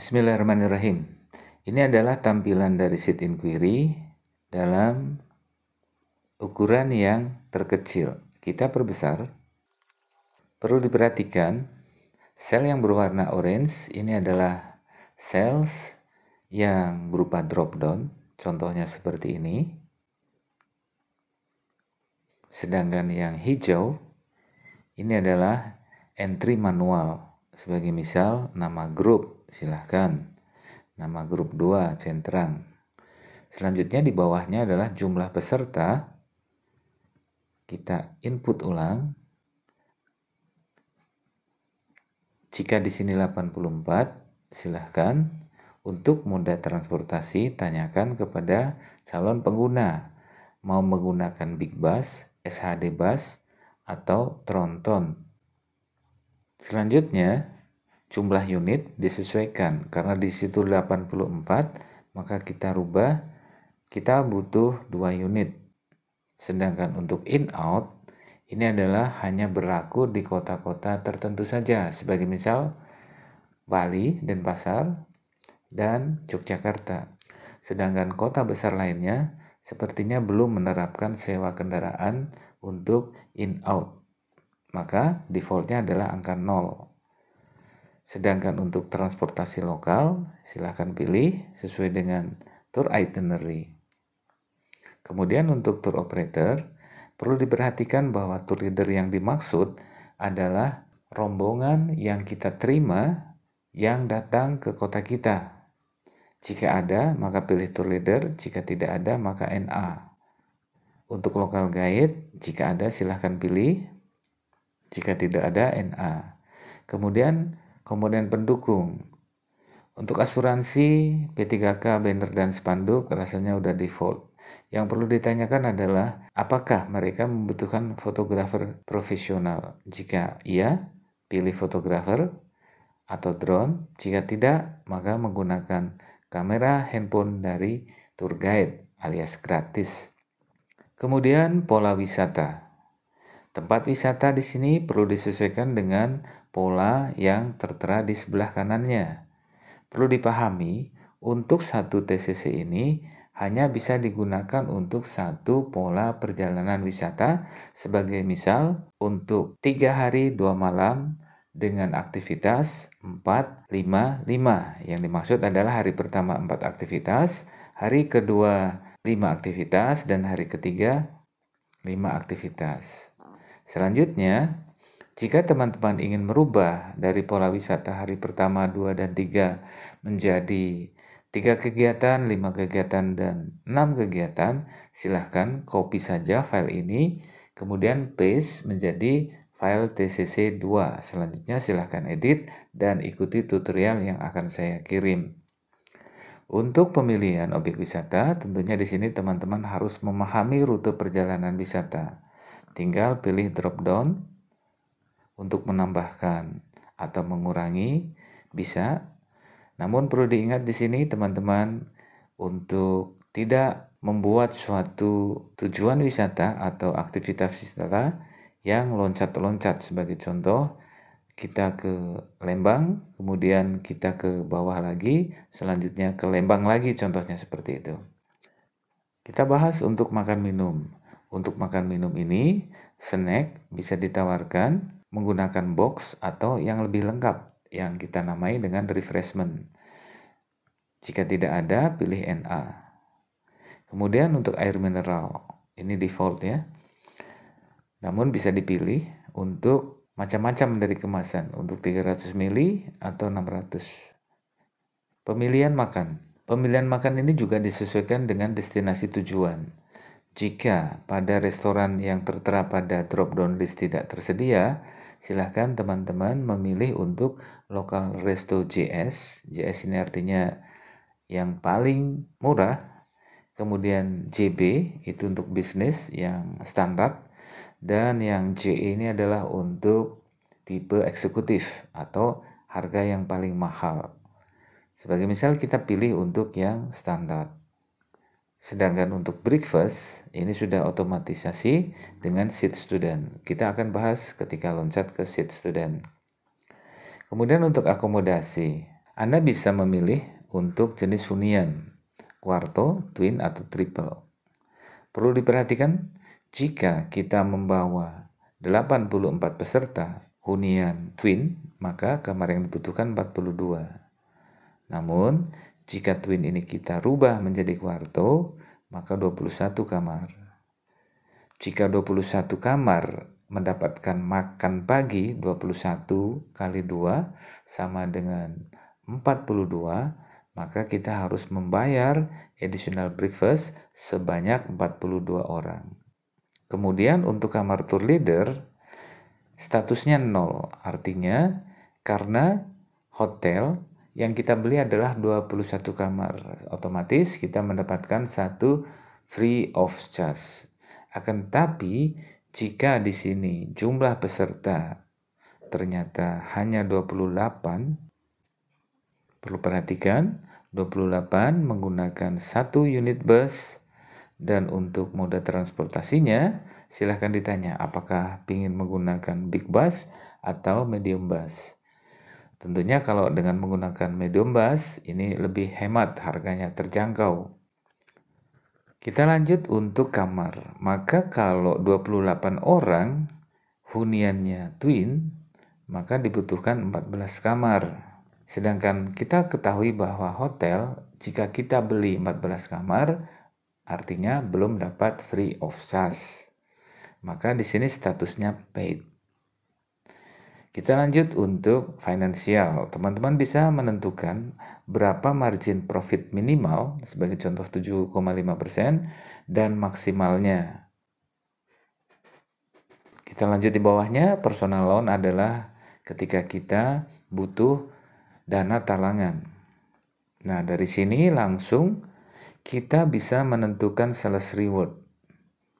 Bismillahirrahmanirrahim. Ini adalah tampilan dari seed inquiry dalam ukuran yang terkecil. Kita perbesar. Perlu diperhatikan, sel yang berwarna orange ini adalah cells yang berupa drop down, contohnya seperti ini. Sedangkan yang hijau ini adalah entry manual, sebagai misal nama grup silahkan. Nama grup 2, centrang. Selanjutnya di bawahnya adalah jumlah peserta. Kita input ulang. Jika di sini 84, silahkan. Untuk moda transportasi, tanyakan kepada calon pengguna. Mau menggunakan Big Bus, SHD Bus, atau Tronton. Selanjutnya, jumlah unit disesuaikan karena di situ 84 maka kita rubah kita butuh dua unit sedangkan untuk in out ini adalah hanya berlaku di kota-kota tertentu saja sebagai misal Bali dan Pasar dan Yogyakarta sedangkan kota besar lainnya sepertinya belum menerapkan sewa kendaraan untuk in out maka defaultnya adalah angka 0 Sedangkan untuk transportasi lokal, silahkan pilih sesuai dengan tour itinerary. Kemudian untuk tour operator, perlu diperhatikan bahwa tour leader yang dimaksud adalah rombongan yang kita terima yang datang ke kota kita. Jika ada, maka pilih tour leader. Jika tidak ada, maka NA. Untuk lokal guide, jika ada silahkan pilih. Jika tidak ada, NA. Kemudian komponen pendukung. Untuk asuransi, P3K, banner, dan spanduk rasanya udah default. Yang perlu ditanyakan adalah apakah mereka membutuhkan fotografer profesional. Jika iya, pilih fotografer atau drone. Jika tidak, maka menggunakan kamera handphone dari tour guide alias gratis. Kemudian pola wisata. Tempat wisata di sini perlu disesuaikan dengan pola yang tertera di sebelah kanannya. Perlu dipahami, untuk satu TCC ini hanya bisa digunakan untuk satu pola perjalanan wisata sebagai misal untuk tiga hari dua malam dengan aktivitas 4, 5, 5. Yang dimaksud adalah hari pertama 4 aktivitas, hari kedua 5 aktivitas, dan hari ketiga 5 aktivitas. Selanjutnya, jika teman-teman ingin merubah dari pola wisata hari pertama, dua dan tiga menjadi tiga kegiatan, lima kegiatan, dan enam kegiatan, silahkan copy saja file ini, kemudian paste menjadi file TCC2. Selanjutnya silahkan edit dan ikuti tutorial yang akan saya kirim. Untuk pemilihan objek wisata, tentunya di sini teman-teman harus memahami rute perjalanan wisata. Tinggal pilih drop down untuk menambahkan atau mengurangi bisa. Namun perlu diingat di sini teman-teman untuk tidak membuat suatu tujuan wisata atau aktivitas wisata yang loncat-loncat sebagai contoh kita ke Lembang, kemudian kita ke bawah lagi, selanjutnya ke Lembang lagi contohnya seperti itu. Kita bahas untuk makan minum. Untuk makan minum ini, snack bisa ditawarkan menggunakan box atau yang lebih lengkap yang kita namai dengan refreshment. Jika tidak ada, pilih NA. Kemudian untuk air mineral, ini default ya. Namun bisa dipilih untuk macam-macam dari kemasan, untuk 300 ml atau 600. Pemilihan makan. Pemilihan makan ini juga disesuaikan dengan destinasi tujuan. Jika pada restoran yang tertera pada drop-down list tidak tersedia, silahkan teman-teman memilih untuk local resto JS. JS ini artinya yang paling murah. Kemudian JB itu untuk bisnis yang standar dan yang JE ini adalah untuk tipe eksekutif atau harga yang paling mahal. Sebagai misal kita pilih untuk yang standar. Sedangkan untuk breakfast ini sudah otomatisasi dengan sit student. Kita akan bahas ketika loncat ke sit student. Kemudian untuk akomodasi, Anda bisa memilih untuk jenis hunian, kuarto, twin atau triple. Perlu diperhatikan jika kita membawa 84 peserta hunian twin, maka kamar yang dibutuhkan 42. Namun, jika twin ini kita rubah menjadi kuarto, maka 21 kamar. Jika 21 kamar mendapatkan makan pagi 21 kali 2 sama dengan 42, maka kita harus membayar additional breakfast sebanyak 42 orang. Kemudian untuk kamar tour leader, statusnya 0, artinya karena hotel yang kita beli adalah 21 kamar. Otomatis kita mendapatkan satu free of charge. Akan tetapi jika di sini jumlah peserta ternyata hanya 28 perlu perhatikan 28 menggunakan satu unit bus dan untuk moda transportasinya silahkan ditanya apakah ingin menggunakan big bus atau medium bus. Tentunya kalau dengan menggunakan medium bus ini lebih hemat harganya terjangkau. Kita lanjut untuk kamar. Maka kalau 28 orang huniannya twin, maka dibutuhkan 14 kamar. Sedangkan kita ketahui bahwa hotel jika kita beli 14 kamar artinya belum dapat free of charge. Maka di sini statusnya paid. Kita lanjut untuk finansial. Teman-teman bisa menentukan berapa margin profit minimal sebagai contoh 7,5% dan maksimalnya. Kita lanjut di bawahnya, personal loan adalah ketika kita butuh dana talangan. Nah, dari sini langsung kita bisa menentukan sales reward.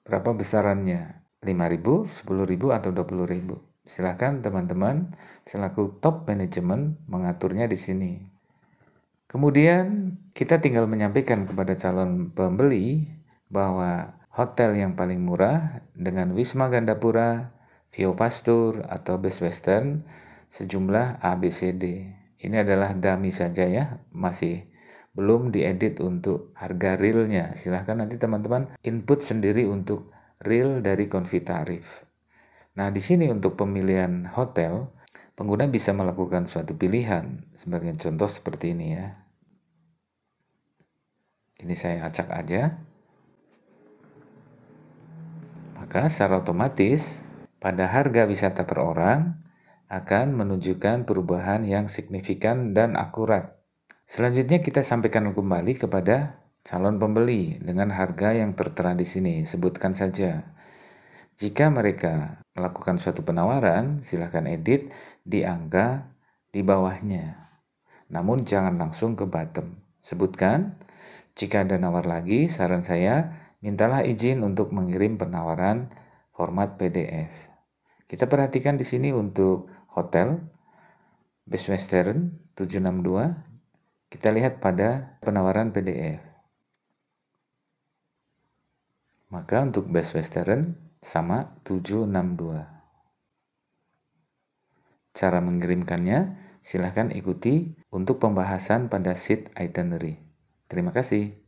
Berapa besarannya? 5.000, 10.000 atau 20.000? Silahkan teman-teman selaku top manajemen mengaturnya di sini. Kemudian kita tinggal menyampaikan kepada calon pembeli bahwa hotel yang paling murah dengan Wisma Gandapura, Vio Pastur, atau Best Western sejumlah ABCD. Ini adalah dummy saja ya, masih belum diedit untuk harga realnya. Silahkan nanti teman-teman input sendiri untuk real dari tarif. Nah, di sini untuk pemilihan hotel, pengguna bisa melakukan suatu pilihan. Sebagai contoh seperti ini ya. Ini saya acak aja. Maka secara otomatis pada harga wisata per orang akan menunjukkan perubahan yang signifikan dan akurat. Selanjutnya kita sampaikan kembali kepada calon pembeli dengan harga yang tertera di sini. Sebutkan saja jika mereka melakukan suatu penawaran, silahkan edit di angka di bawahnya. Namun jangan langsung ke bottom. Sebutkan, jika ada nawar lagi, saran saya mintalah izin untuk mengirim penawaran format PDF. Kita perhatikan di sini untuk hotel Best Western 762. Kita lihat pada penawaran PDF. Maka untuk Best Western sama 762. Cara mengirimkannya, silahkan ikuti untuk pembahasan pada sheet itinerary. Terima kasih.